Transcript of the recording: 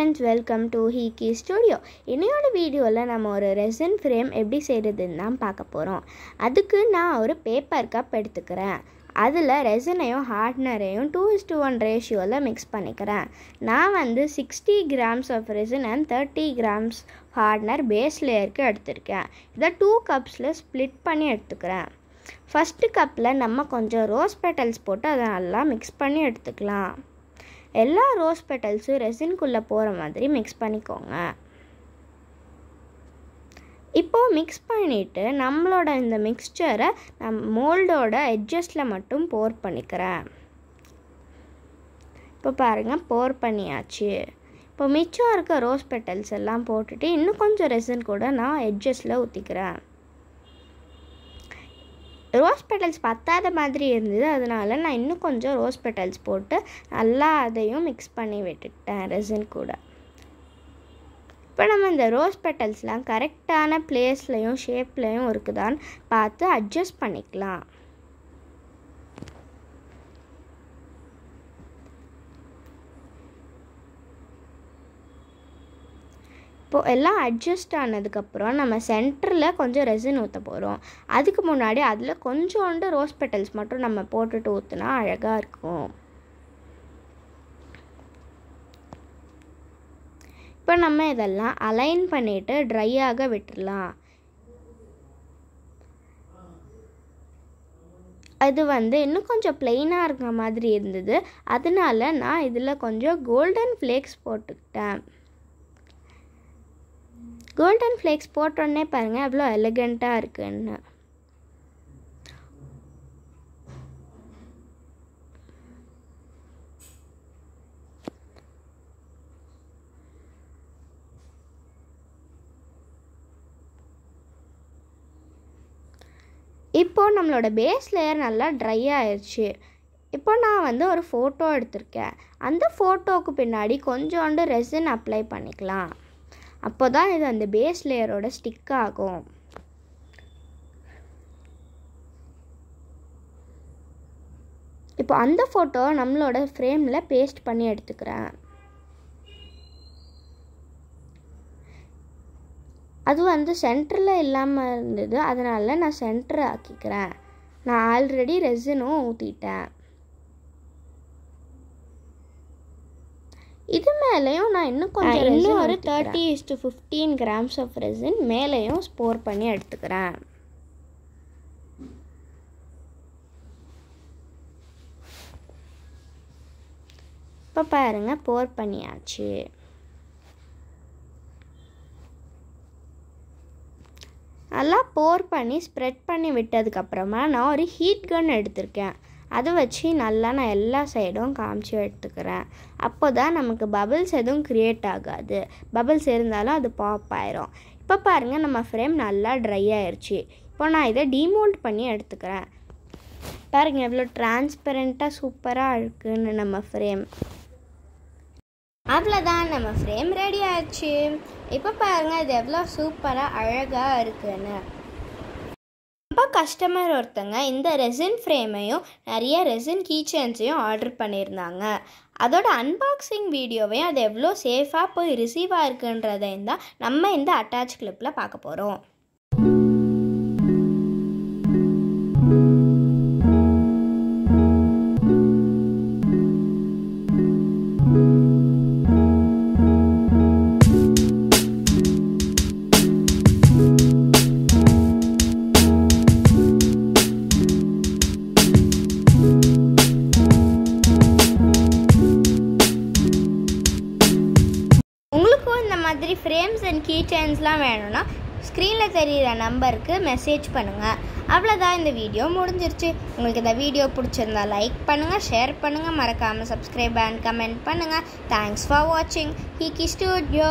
friends welcome to ஹீகி studio இன்னையோட வீடியோவில் நம்ம ஒரு ரெசன் ஃப்ரேம் எப்படி செய்கிறதுன்னு தான் பார்க்க போகிறோம் அதுக்கு நான் ஒரு பேப்பர் கப் எடுத்துக்கிறேன் அதில் ரெசனையும் ஹார்ட்னரையும் டூ இஸ் டூ ஒன் ரேஷியோவில் மிக்ஸ் பண்ணிக்கிறேன் நான் வந்து sixty grams of resin and thirty grams hardener base லேயருக்கு எடுத்திருக்கேன் இதை டூ கப்ஸில் ஸ்ப்ளிட் பண்ணி எடுத்துக்கிறேன் ஃபஸ்ட்டு கப்பில் நம்ம கொஞ்சம் ரோஸ் பெட்டல்ஸ் போட்டு அதை நல்லா மிக்ஸ் பண்ணி எடுத்துக்கலாம் எல்லா ரோஸ் பெட்டல்ஸும் ரெசின்குள்ளே போகிற மாதிரி மிக்ஸ் பண்ணிக்கோங்க இப்போது மிக்ஸ் பண்ணிவிட்டு நம்மளோட இந்த மிக்ஸ்சரை நம் மோல்டோட எட்ஜஸ்டில் மட்டும் போர் பண்ணிக்கிறேன் இப்போ பாருங்கள் போர் பண்ணியாச்சு இப்போ மிச்சம் இருக்க ரோஸ் பெட்டல்ஸ் எல்லாம் போட்டுட்டு இன்னும் கொஞ்சம் ரெசன் கூட நான் எட்ஜஸ்டில் ஊற்றிக்கிறேன் ரோஸ் பெட்டல்ஸ் பத்தாத மாதிரி இருந்தது அதனால் நான் இன்னும் கொஞ்சம் ரோஸ் பெட்டல்ஸ் போட்டு நல்லா அதையும் மிக்ஸ் பண்ணி விட்டுட்டேன் ரெசின் கூட இப்போ நம்ம இந்த ரோஸ் பெட்டல்ஸ்லாம் கரெக்டான பிளேஸ்லையும் ஷேப்லையும் இருக்குதான்னு பார்த்து அட்ஜஸ்ட் பண்ணிக்கலாம் இப்போது எல்லாம் அட்ஜஸ்ட் ஆனதுக்கப்புறம் நம்ம சென்டரில் கொஞ்சம் ரெசின் ஊற்ற போகிறோம் அதுக்கு முன்னாடி அதில் கொஞ்சோண்டு ரோஸ் பெட்டல்ஸ் மட்டும் நம்ம போட்டுட்டு ஊற்றுனா அழகாக இருக்கும் இப்போ நம்ம இதெல்லாம் அலைன் பண்ணிவிட்டு ட்ரையாக விட்டுடலாம் அது வந்து இன்னும் கொஞ்சம் பிளெயினாக இருக்க மாதிரி இருந்தது அதனால நான் இதில் கொஞ்சம் கோல்டன் ஃப்ளேக்ஸ் போட்டுக்கிட்டேன் கோல்டன் ஃப்ளேக்ஸ் போட்டோன்னே பாருங்கள் அவ்வளோ எலகண்ட்டாக இருக்குன்னு இப்போது நம்மளோட பேஸ் லேயர் நல்லா ட்ரை ஆயிடுச்சு இப்போ நான் வந்து ஒரு ஃபோட்டோ எடுத்திருக்கேன் அந்த ஃபோட்டோவுக்கு பின்னாடி கொஞ்சோண்டு ரெசின் அப்ளை பண்ணிக்கலாம் அப்போ தான் இது அந்த பேஸ் லேயரோட ஸ்டிக் ஆகும் இப்போ அந்த ஃபோட்டோ நம்மளோட ஃப்ரேமில் பேஸ்ட் பண்ணி எடுத்துக்கிறேன் அது வந்து சென்டரில் இல்லாமல் இருந்தது அதனால் நான் சென்டர் ஆக்கிக்கிறேன் நான் ஆல்ரெடி ரெசினும் ஊற்றிட்டேன் இது மேலேயும் நான் இன்னும் கொஞ்சம் இன்னும் ஒரு thirty is to fifteen grams of resin மேலேயும் ஸ்போர் பண்ணி எடுத்துக்கிறேன் இப்போ பாருங்கள் போர் பண்ணியாச்சு நல்லா போர் பண்ணி ஸ்ப்ரெட் பண்ணி விட்டதுக்கப்புறமா நான் ஒரு ஹீட் கன் எடுத்திருக்கேன் அதை வச்சு நல்லா நான் எல்லா சைடும் காமிச்சு எடுத்துக்கிறேன் அப்போ தான் நமக்கு பபிள்ஸ் எதுவும் க்ரியேட் ஆகாது பபிள்ஸ் இருந்தாலும் அது பாப் ஆயிரும் இப்போ பாருங்கள் நம்ம ஃப்ரேம் நல்லா ட்ரை ஆயிடுச்சு இப்போ நான் இதை டிமோல்ட் பண்ணி எடுத்துக்கிறேன் பாருங்கள் எவ்வளோ டிரான்ஸ்பரண்ட்டாக சூப்பராக இருக்குதுன்னு நம்ம ஃப்ரேம் அவ்வளோதான் நம்ம ஃப்ரேம் ரெடி ஆயிடுச்சு இப்போ பாருங்கள் இது எவ்வளோ சூப்பராக அழகாக இருக்குன்னு கஸ்டமர் ஒருத்தங்க இந்த ரெசின் ஃப்ரேமையும் நிறைய ரெசின் கீச்சன்ஸையும் ஆர்டர் பண்ணியிருந்தாங்க அதோட அன்பாக்சிங் வீடியோவையும் அது எவ்வளோ சேஃபாக போய் ரிசீவ் ஆயிருக்குன்றதையும் தான் நம்ம இந்த அட்டாச் கிளிப்பில் பார்க்க போகிறோம் மாதிரி ஃப்ரேம்ஸ் அண்ட் கீ செயின்ஸ்லாம் வேணும்னா ஸ்க்ரீனில் தெரிகிற நம்பருக்கு மெசேஜ் பண்ணுங்கள் அவ்வளோதான் இந்த வீடியோ முடிஞ்சிருச்சு உங்களுக்கு இந்த வீடியோ பிடிச்சிருந்தா லைக் பண்ணுங்கள் ஷேர் பண்ணுங்கள் மறக்காமல் சப்ஸ்கிரைப் அண்ட் கமெண்ட் பண்ணுங்கள் தேங்க்ஸ் ஃபார் வாட்சிங் கி ஸ்டூடியோ